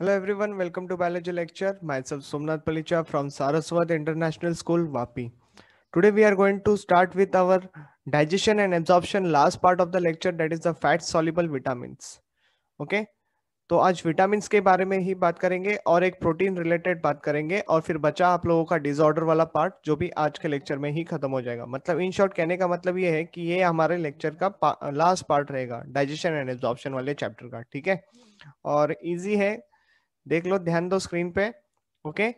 Hello everyone, welcome to biology lecture. Myself Somnath Palicha from Saraswat International School, Vapi. Today we are going to start with our digestion and absorption last part of the lecture that is the fat soluble vitamins. Okay? तो आज vitamin के बारे में ही बात करेंगे और एक protein related बात करेंगे और फिर बचा आप लोगों का डिसऑर्डर वाला पार्ट जो भी आज के लेक्चर में ही खत्म हो जाएगा मतलब इन शॉर्ट कहने का मतलब ये है कि ये हमारे लेक्चर का पा, लास्ट पार्ट रहेगा डाइजेशन एंड एब्जॉर्प्शन वाले चैप्टर का ठीक है और इजी है देख लो ध्यान दो स्क्रीन पे ओके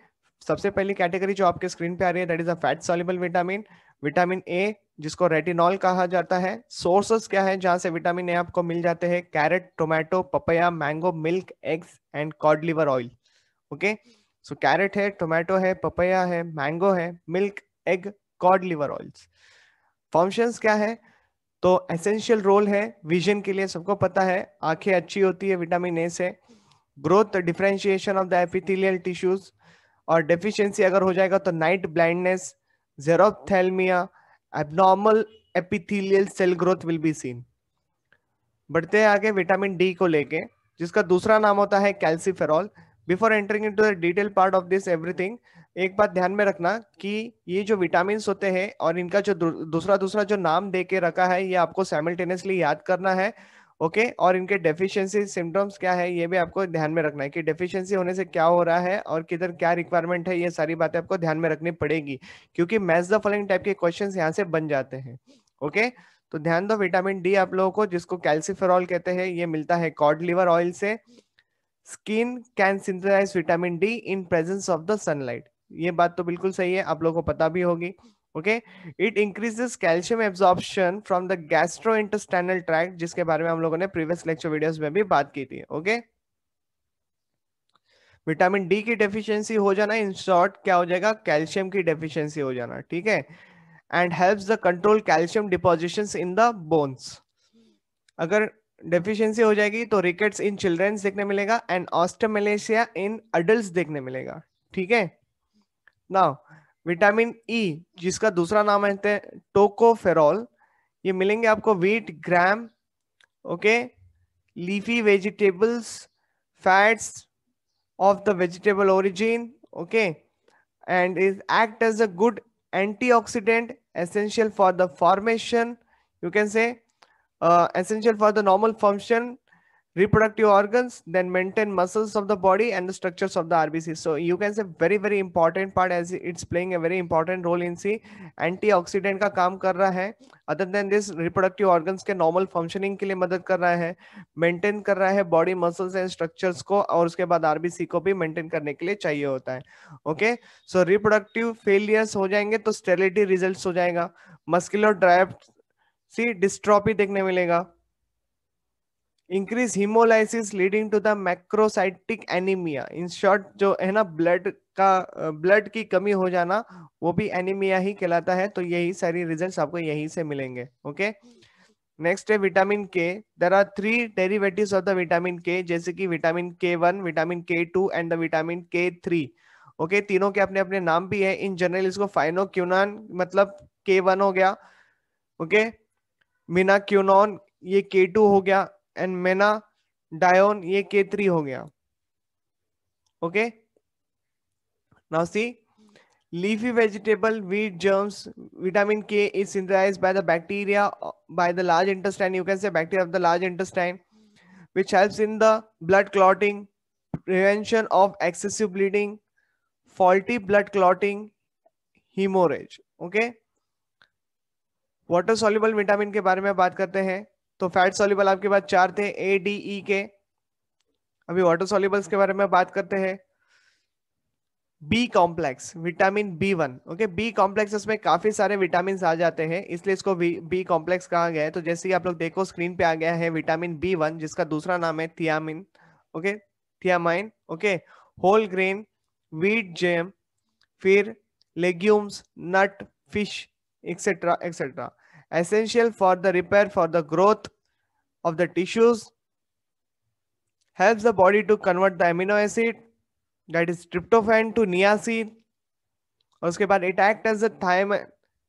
सबसे पहली कैटेगरी जो आपके स्क्रीन पे आ रही है that is a fat soluble vitamin vitamin A जिसको रेटिनॉल कहा जाता है सोर्सेस क्या है जहां से विटामिन ए आपको मिल जाते हैं carrot tomato papaya mango milk eggs and cod liver oil okay so carrot है टोमेटो है पपया है मैंगो है milk egg cod liver oils functions क्या तो है तो एसेंशियल रोल है विजन के लिए सबको पता है आंखें अच्छी होती है विटामिन ए से growth differentiation of the epithelial tissues और डेफिशिएंसी अगर हो जाएगा तो night blindness xerophthalmia abnormal epithelial cell growth will be seen बढ़ते हैं आगे विटामिन डी को लेके जिसका दूसरा नाम होता है calciferol before entering into the detail part of this everything एक बात ध्यान में रखना कि ये जो विटामिन होते हैं और इनका जो दूसरा दूसरा जो नाम दे के रखा है ये आपको साइमल्टेनियसली याद करना है ओके okay? और इनके डेफिशिएंसी सिम्टम्स क्या है ये भी आपको ध्यान में रखना है कि डेफिशिएंसी होने से क्या हो रहा है और किधर क्या रिक्वायरमेंट है ये सारी बातें आपको ध्यान में रखनी पड़ेगी क्योंकि मैच द फॉलोइंग टाइप के क्वेश्चन यहाँ से बन जाते हैं ओके okay? तो ध्यान दो विटामिन डी आप लोगों को जिसको कैल्सिफेरॉल कहते हैं ये मिलता है कॉड लिवर ऑयल से skin can synthesize vitamin D in presence of the sunlight ये बात तो बिल्कुल सही है आप लोगों को पता भी होगी okay it increases calcium absorption from the gastro gastrointestinal tract जिसके बारे में हम लोगों ने प्रीवियस लेक्चर वीडियोस में भी बात की थी ओके okay? विटामिन डी की डेफिशिएंसी हो जाना इन शॉर्ट क्या हो जाएगा कैल्शियम की डेफिशिएंसी हो जाना ठीक है and helps the control calcium depositions in the bones अगर डेफिशिएंसी हो जाएगी तो रिकेट्स इन चिल्ड्रेन देखने मिलेगा एंड ऑस्टमलेशिया इन अडल्ट देखने मिलेगा ठीक है नाउ विटामिन ई e, जिसका दूसरा नाम है टोकोफेरॉल ये मिलेंगे आपको wheat germ okay leafy vegetables fats of the vegetable origin okay and is act as a good antioxidant essential for the formation you can say essential for the normal function reproductive organs, then maintain muscles of the body and the structures of the RBC. So you can say very very important part as it's playing a very important role in see antioxidant ka kaam kar raha hai Other than this, reproductive organs ke normal functioning ke liye madad kar raha hai maintain kar raha hai body muscles and structures ko aur uske baad RBC ko bhi maintain karne ke liye chahiye hota hai Okay, so reproductive failures ho jayenge to sterility results ho jayega Muscular drift, see dystrophy dekhne milega increase haemolysis leading to the macrocytic anaemia in short जो है ना blood का blood की कमी हो जाना वो भी एनीमिया ही कहलाता है तो यही सारी रिजल्ट्स आपको यहीं से मिलेंगे ओके नेक्स्ट है vitamin K there are three derivatives of the vitamin K जैसे कि vitamin K one vitamin K two and the vitamin K three okay तीनों के अपने अपने नाम भी है इन जनरल इसको क्यूनान मतलब के वन हो गया ओके okay? मिनाक्यूनॉन ये के टू हो गया एंड मेना डायोन ये के थ्री हो गया okay now see leafy vegetable wheat germs vitamin K is synthesize by the bacteria by the large intestine you can say bacteria of the large intestine which helps in the blood clotting prevention of excessive bleeding faulty blood clotting haemorrhage okay water soluble vitamin के बारे में बात करते हैं तो fat soluble आपके पास चार थे ए डी ई के अभी वाटर सोल्यूबल्स के बारे में बात करते हैं B complex vitamin B one okay B complex में काफी सारे विटामिन आ जाते हैं इसलिए इसको बी कॉम्प्लेक्स कहा गया है तो जैसे ही आप लोग देखो स्क्रीन पे आ गया है विटामिन बी वन जिसका दूसरा नाम है thiamine okay thiamine okay whole grain wheat germ फिर legumes nut fish etcetera etcetera essential for the repair for the growth of the tissues, helps the body to convert the amino acid that is tryptophan to niacin. और उसके it it as a thiamine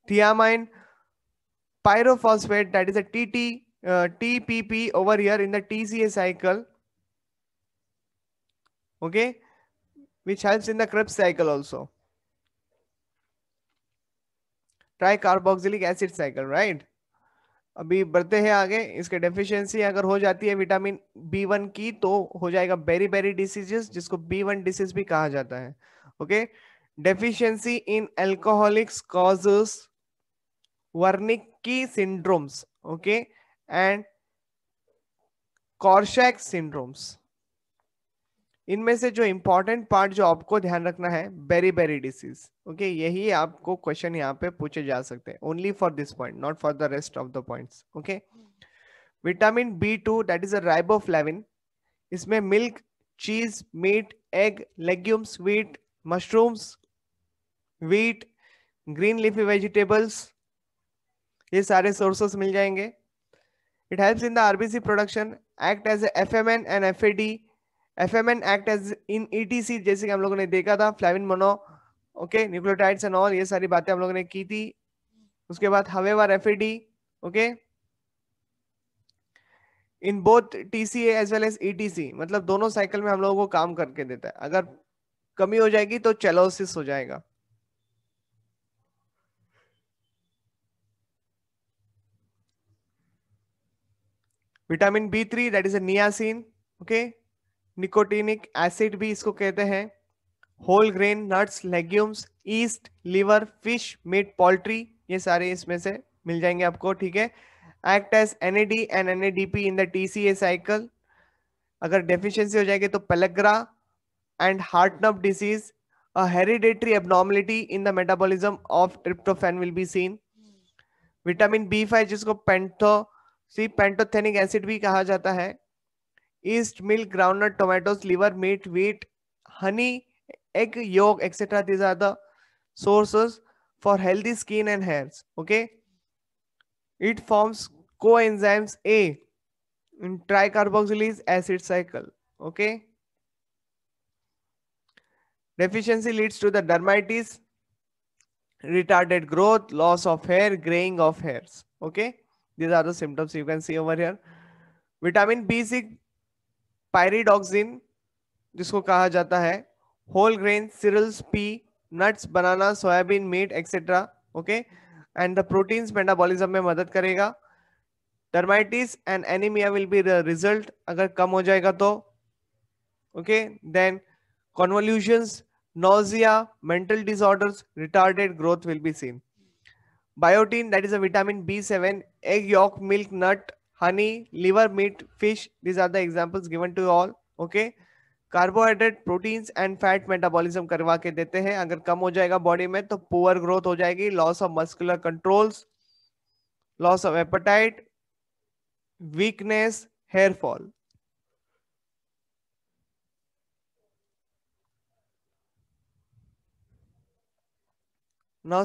thiamine pyrophosphate that is a TT uh, TPP over here in the TCA cycle okay which helps in the Krebs cycle also tricarboxylic acid cycle right अभी बढ़ते हैं आगे इसके deficiency अगर हो जाती है vitamin B one की तो हो जाएगा बेरी बेरी डिसीजेस जिसको बी वन डिसीज भी कहा जाता है okay deficiency in alcoholics causes Wernicke की syndromes okay and Korsakoff syndromes इनमें से जो इम्पोर्टेंट पार्ट जो आपको ध्यान रखना है बेरी बेरी डिसीज ओके यही आपको क्वेश्चन यहाँ पे पूछे जा सकते हैं only for this point not for the rest of the point okay vitamin B two that is a riboflavin इसमें milk cheese meat egg legume sweet mushrooms wheat green leafy vegetables ये सारे sources मिल जाएंगे it helps in the RBC production act as F M N and F A D F M N act as in E T C जैसे कि हम लोगों ने देखा था flavin mono okay nucleotides and all ये सारी बातें हम लोगों ने की थी उसके बाद however F D okay in both T C as well as E T C मतलब दोनों साइकिल में हम लोगों को काम करके देता है अगर कमी हो जाएगी तो चेलोसिस हो जाएगा vitamin vitamin b3 that is a niacin okay nicotinic acid भी इसको कहते हैं whole grain nuts legumes yeast liver fish meat poultry ये सारे इसमें से मिल जाएंगे आपको ठीक है act as N and N in the T C cycle अगर डेफिशिएंसी हो जाएगी तो pellagra and Hartnup disease a hereditary abnormality in the metabolism of tryptophan will be seen vitamin B five जिसको पेंटो सी पेंटोथेनिक एसिड भी कहा जाता है yeast, milk, groundnut, tomatoes, liver, meat, wheat, honey, egg, yolk, etc. These are the sources for healthy skin and hairs. Okay. It forms coenzymes A in tricarboxylic acid cycle. Okay. Deficiency leads to the dermatitis, retarded growth, loss of hair, graying of hairs. Okay. These are the symptoms you can see over here. Vitamin B6 pyridoxine जिसको कहा जाता है whole grain cereals peanuts banana soybean meat etcetera okay and the proteins metabolism में मदद करेगा dermatitis and anaemia will be result अगर कम हो जाएगा तो okay then convulsions nausea mental disorders retarded growth will be seen biotin that is a B seven egg yolk milk nut honey, liver, meat, fish. These are the examples given to all. Okay. Carbohydrate protein and fat metabolism करवा के देते हैं अगर कम हो जाएगा body में तो पुअर ग्रोथ हो जाएगी loss of muscular controls loss of appetite weakness hair fall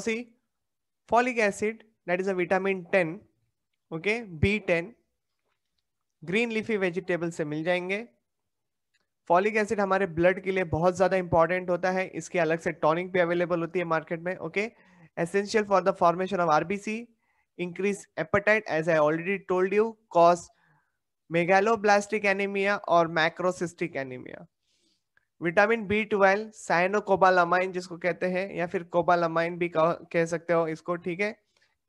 see folic acid that is a vitamin ten okay B ten green leafy vegetable से मिल जाएंगे फॉलिक एसिड हमारे ब्लड के लिए बहुत ज़्यादा इंपॉर्टेंट होता है इसके अलग से टॉनिक भी अवेलेबल होती है मार्केट में okay essential for the formation of RBC increase appetite as I already told you cause megaloblastic anaemia और macrocytic anaemia vitamin B twelve cyanocobalamin जिसको कहते हैं या फिर कोबालामाइन भी कह सकते हो इसको ठीक है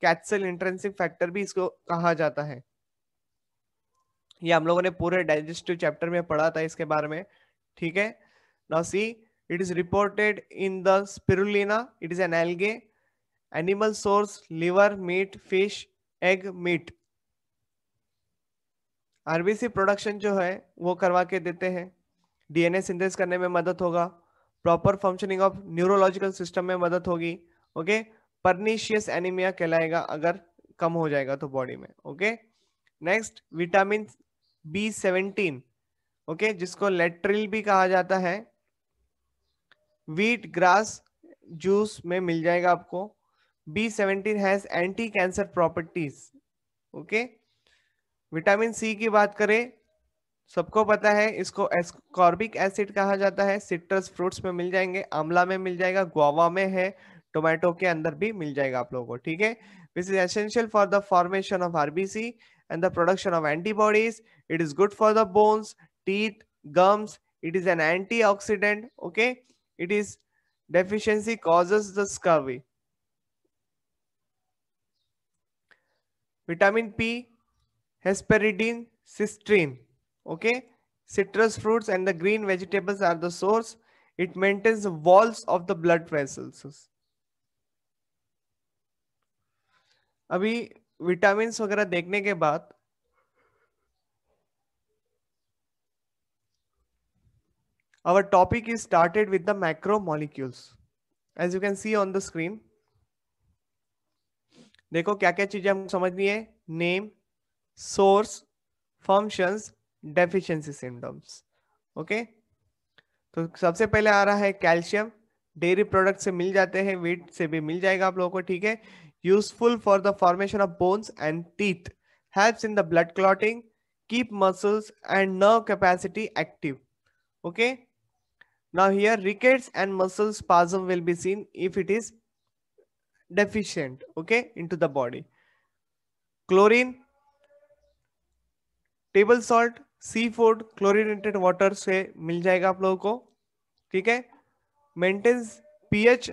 कैप्सल इंट्रेंसिक फैक्टर भी इसको कहा जाता है ये हम लोगों ने पूरे डाइजेस्टिव चैप्टर में पढ़ा था इसके बारे में ठीक है now see it is reported in the spirulina it is an algae animal source liver meat fish egg meat RBC production जो है वो करवा के देते हैं डीएनए सिंथेस करने में मदद होगा proper functioning of neurological system में मदद होगी ओके परनीशियस एनीमिया कहलाएगा अगर कम हो जाएगा तो बॉडी में okay next vitamin B seventeen okay जिसको लेट्रिल भी कहा जाता है वीट ग्रास जूस में मिल जाएगा आपको B seventeen has anti cancer properties okay vitamin C की बात करें सबको पता है इसको एस्कॉर्बिक एसिड कहा जाता है सिट्रस फ्रूट्स में मिल जाएंगे आमला में मिल जाएगा गुआवा में है टोमेटो के अंदर भी मिल जाएगा आप लोगों को ठीक है which is essential for the formation of RBC and the production of antibodies. It is good for the bones, teeth, gums. It is an antioxidant. Okay. It is deficiency causes the scurvy. Vitamin P, hesperidin, cysteine. Okay. Citrus fruits and the green vegetables are the source. It maintains the walls of the blood vessels. अभी vitamin वगैरह देखने के बाद our topic is started with the macromolecules as you can see on the screen देखो क्या क्या चीजें हम समझनी है name source functions deficiency symptoms okay तो सबसे पहले आ रहा है कैल्शियम डेयरी प्रोडक्ट से मिल जाते हैं वीट से भी मिल जाएगा आप लोगों को ठीक है useful for the formation of bones and teeth, helps in the blood clotting, keep muscles and nerve capacity active. Okay. Now here rickets and muscle spasm will be seen if it is deficient, okay, into the body. Chlorine, table salt, seafood, chlorinated water water से मिल जाएगा आप लोगों Okay, maintains pH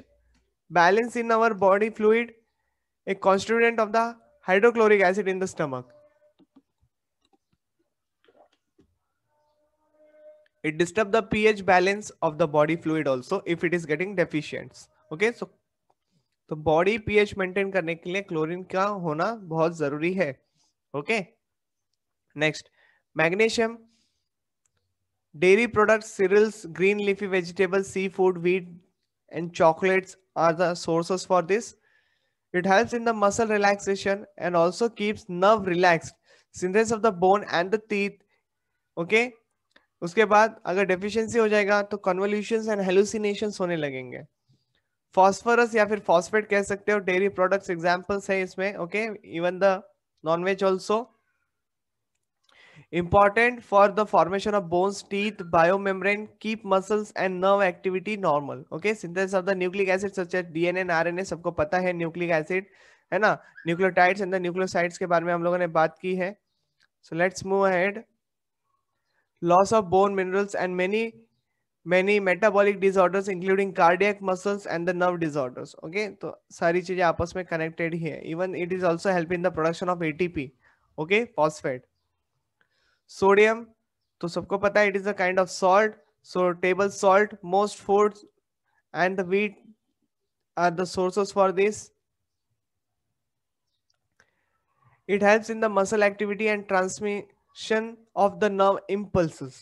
balance in our body fluid. a constituent of the hydrochloric acid in the stomach. It disturb the pH balance of the body fluid also if it is getting deficient. Okay, so तो body pH maintain करने के लिए chlorine का होना बहुत जरूरी है okay next magnesium dairy products cereals green leafy vegetables seafood wheat and chocolates are the sources for this It helps in the muscle relaxation and also keeps nerve relaxed, synthesis of the bone and the teeth. Okay. उसके बाद अगर deficiency हो जाएगा तो convolution and hallucination होने लगेंगे phosphorus या फिर फॉस्फेट कह सकते हो डेयरी प्रोडक्ट्स एग्जांपल्स है इसमें okay even the nonveg also important for the formation of bones teeth biomembrane keep muscles and nerve activity normal okay synthesis of the nucleic acid such as dna and rna sabko pata hai nucleic acid है ना nucleotides and the nucleosides के बारे में हम लोगों ने बात की है so let's move ahead loss of bone minerals and many many metabolic disorders including cardiac muscles and the nerve disorders okay तो सारी चीजें आपस में कनेक्टेड ही है even it is also help in the production of ATP okay phosphate sodium तो सबको पता है it is a kind of salt so table salt most foods and the wheat are the sources for this. It helps the the muscle activity and transmission of the nerve impulses.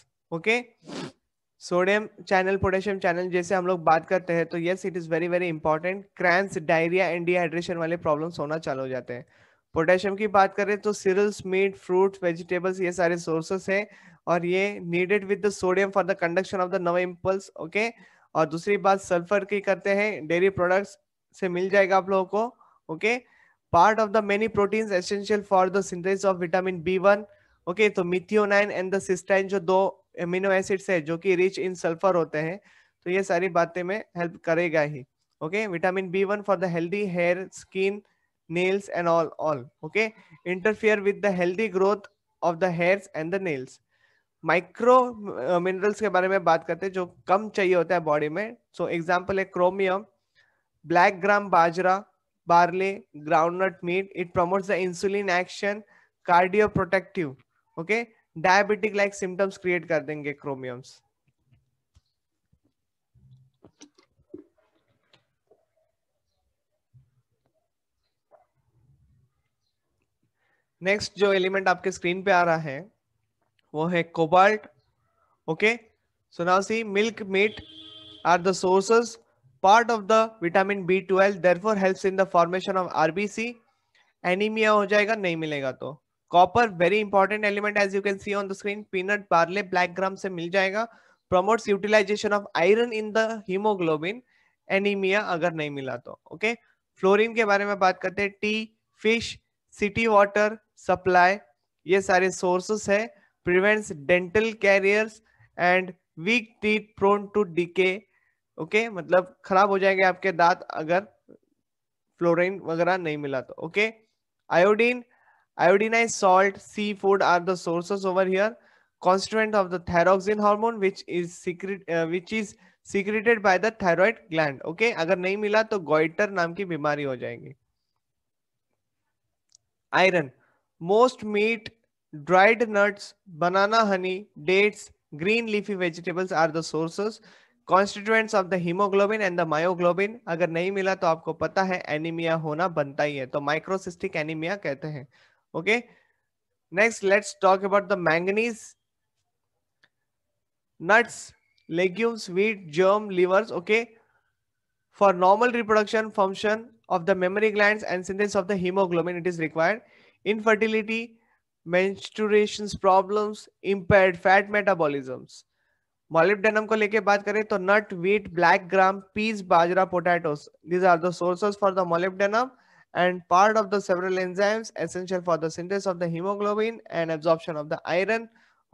Sodium channel potassium channel जैसे हम लोग बात करते हैं तो yes it is very very important cramps diarrhoea and dehydration वाले problems होना चालू हो जाते हैं पोटेशियम की बात करें तो सिरल्स मीट फ्रूट वेजिटेबल्स ये सारे सोर्सेस हैं और ये needed with the sodium for the conduction of the nerve impulse okay और दूसरी बात सल्फर की करते हैं डेयरी प्रोडक्ट्स से मिल जाएगा आप लोगों को okay part of the many proteins essential for the synthesis of vitamin B one okay तो मिथियोनाइन एंड द सिस्टाइन जो दो एमिनो एसिड्स है जो कि रिच इन सल्फर होते हैं तो ये सारी बातें में हेल्प करेगा ही okay vitamin B one for the healthy hair skin nails and all all okay interfere with the healthy growth of the hairs and the nails micro minerals uh, के बारे में बात करते हैं जो कम चाहिए होता है बॉडी में सो so, एग्जांपल है chromium black gram bajra barley groundnut meat it promotes the insulin action cardio protective okay diabetic like symptoms create कर देंगे क्रोमियम्स नेक्स्ट जो एलिमेंट आपके स्क्रीन पे आ रहा है वो है cobalt okay so now see milk meat are the sources part of the vitamin B twelve therefore helps in the formation of RBC anaemia हो जाएगा नहीं मिलेगा तो copper very important element as you can see on the screen peanut barley black gram से मिल जाएगा promotes utilization of iron in the haemoglobin anaemia अगर नहीं मिला तो ओके okay? फ्लोरिन के बारे में बात करते हैं tea fish city water supply ये सारे सोर्सेस है prevents dental caries and weak teeth prone to decay okay मतलब खराब हो जाएंगे आपके दांत अगर फ्लोरिन वगैरह नहीं मिला तो okay iodine iodinised salt sea food are the sources over here constant of the thyroxine hormone which is secret which is secreted by the thyroid gland okay अगर नहीं मिला तो गोइटर नाम की बीमारी हो जाएगी iron most meat, dried nuts, banana honey, dates, green leafy vegetables are the sources. Constituents of the haemoglobin and the myoglobin अगर नहीं मिला तो आपको पता है एनीमिया होना बनता ही है तो माइक्रोसिस्टिक एनीमिया कहते हैं okay next let's talk about the manganese nuts legumes wheat germ livers okay for normal reproduction function of the mammary glands and synthesis of the hemoglobin it is required infertility, menstruation problems, impaired fat metabolisms. molybdenum ko leke baat kare to nut wheat black gram peas bajra potatoes these are the sources for the molybdenum and part of the several enzymes essential for the synthesis of the hemoglobin and absorption of the iron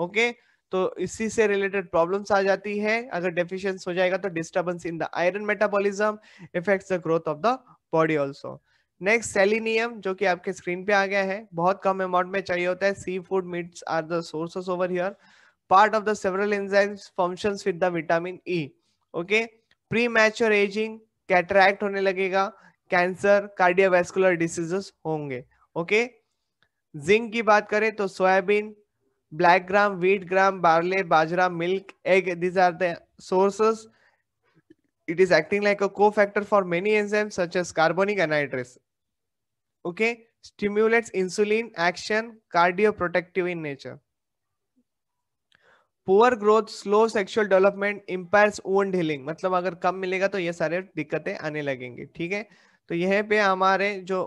okay तो इसी से related problems आ जाती है अगर डेफिशिएंस हो जाएगा तो disturbance in the iron metabolism effects the growth of the body also next selenium जो कि आपके स्क्रीन पे आ गया है बहुत कम अमाउंट में चाहिए होता है sea food meats are the sources over here part of the several enzymes functions with the vitamin E okay premature ageing cataract होने लगेगा कैंसर कार्डियोवैस्कुलर डिसीजेस होंगे ओके जिंक की बात करें तो soybean black gram wheat gram barley bajra milk egg these are the sources is acting like a cofactor for many enzymes such as carbonic anhydrase okay stimulates insulin action cardioprotective in nature poor growth slow sexual development impairs on healing मतलब अगर कम मिलेगा तो ये सारे दिक्कतें आने लगेंगे ठीक है तो यहाँ पे हमारे जो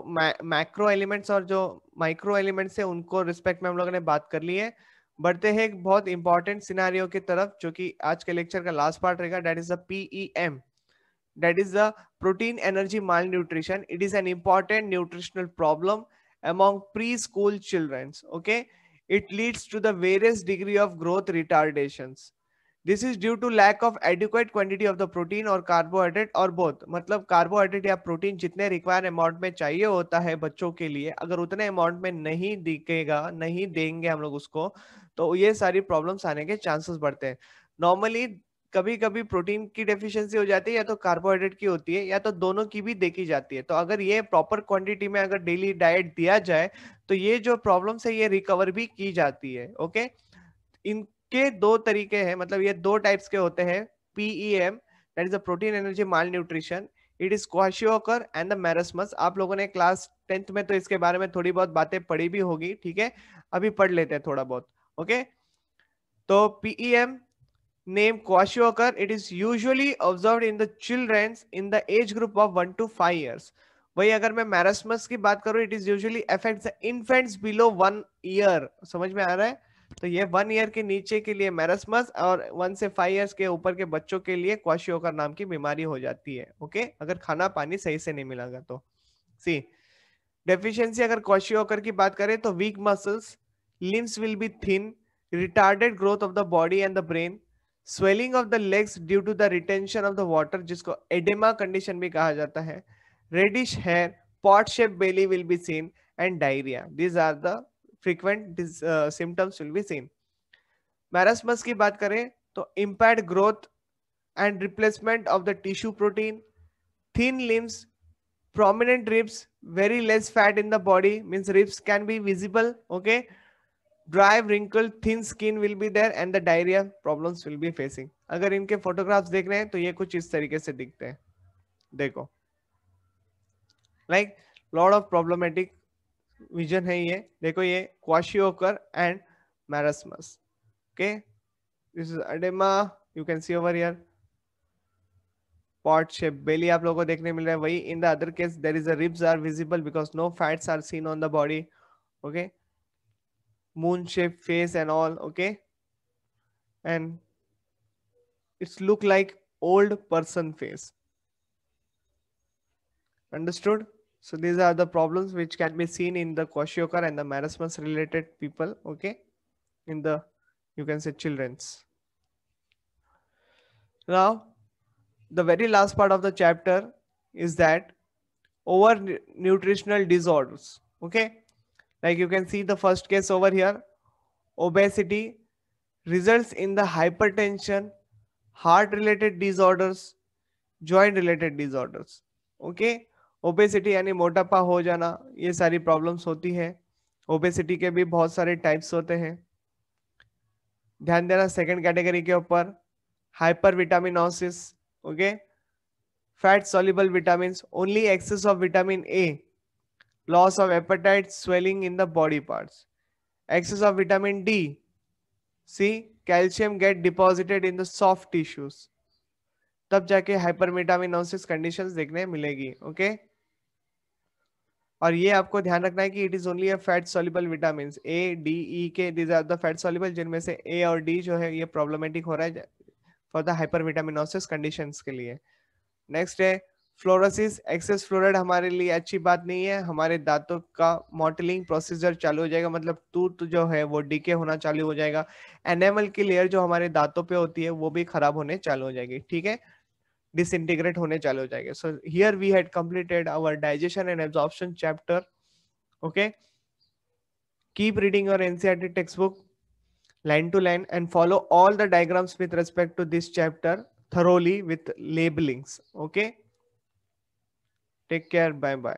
मैक्रो एलिमेंट्स और जो माइक्रो एलिमेंट्स है उनको रिस्पेक्ट में हम लोगों ने बात कर ली है बढ़ते हैं एक बहुत इंपॉर्टेंट सिनारियो की तरफ जो कि आज के लेक्चर का लास्ट पार्ट रहेगा that is the PEM that is the protein energy malnutrition it is an important nutritional problem among preschool children okay it leads to the various degree of growth retardations this is due to lack of adequate quantity of the protein or carbohydrate or both matlab carbohydrate ya protein jitne required amount mein chahiye hota hai bachcho ke liye agar utne amount mein nahi दिखेगा nahi denge hum log usko to ye sari problems aane ke chances badhte hain normally कभी कभी protein की deficiency हो जाती है या तो carbohydrate की होती है या तो दोनों की भी देखी जाती है तो अगर ये प्रॉपर क्वांटिटी में अगर डेली डाइट दिया जाए तो ये जो प्रॉब्लम है ये रिकवर भी की जाती है ओके इनके दो तरीके हैं मतलब ये दो टाइप्स के होते हैं PEM that is a protein energy malnutrition it is kwashiorkor and the marasmus आप लोगों ने क्लास टेंथ में तो इसके बारे में थोड़ी बहुत बातें पढ़ी भी होगी ठीक है अभी पढ़ लेते हैं थोड़ा बहुत ओके तो तो PEM e named kwashiorkor, it is usually observed in the children in the age group of 1 to 5 years. वही अगर मैं मैरसमस की बात करूं it is usually affect infants below one year समझ में आ रहा है तो ये वन ईयर के नीचे के लिए मैरसमस और वन से फाइव ईयर्स के ऊपर के बच्चों के लिए क्वाशियोकर नाम की बीमारी हो जाती है ओके अगर खाना पानी सही से नहीं मिलेगा तो सी डेफिशिएंसी अगर क्वाशियोकर की बात करें तो weak muscles limbs will be thin retarded growth of the body and the brain swelling of the legs due to the retention of the water जिसको एडेमा कंडीशन भी कहा जाता है reddish hair pot shape belly will be seen and diarrhoea these are the frequent symptoms will be seen marasmus की बात करें तो impact growth and replacement of the tissue protein thin limbs prominent ribs very less fat in the body means ribs can be visible okay dry wrinkled thin skin will be there and the diarrhea problems will be facing अगर इनके photographs देख रहे हैं तो ये कुछ इस तरीके से दिखते हैं देखो like lot of problematic vision है ये देखो ये kwashiorkor and marasmus okay this is oedema you can see over here pot shape belly आप लोगों को देखने मिल रहा है वही in the other case there is a ribs are visible because no fats are seen on the body okay moon shaped face and all okay and it's look like old person face understood so these are the problems which can be seen in the kwashiorkor and the marasmus related people okay in the you can say children's now the very last part of the chapter is that over nutritional disorders okay Like you can see the first case over here, obesity results in the hypertension, heart related disorders, joint related disorders. Okay, obesity यानी मोटापा ho jana ye sari problems hoti hai obesity ke bhi bahut sare types hote hain ध्यान देना second category के ऊपर hypervitaminosis okay fat soluble vitamin only excess of vitamin A loss of appetite, swelling in the body parts. Excess of vitamin D. See, calcium get deposited in the soft tissues. तब जाके हाइपरमेटामिनोसिस conditions देखने मिलेगी okay okay? और ये आपको ध्यान रखना है कि it is only a fat soluble vitamin A D E K these are the fat soluble जिनमें से ए और डी जो है ये प्रॉब्लमेटिक हो रहा है for the hypervitaminosis condition के लिए नेक्स्ट है फ्लोरोसिस एक्सेस फ्लोराइड हमारे लिए अच्छी बात नहीं है हमारे दांतों का मॉटलिंग प्रोसीजर चालू हो जाएगा मतलब टूथ जो है वो डीके होना चालू हो जाएगा एनेमल की लेयर जो हमारे दांतों पे होती है वो भी खराब होने चालू हो जाएगी ठीक है डिसइंटीग्रेट होने चालू हो जाएगा so here we had completed our digestion and absorption chapter okay keep reading your NCERT text book line to line and follow all the diagrams with respect to this chapter thoroughly with labelings okay Take care. Bye bye.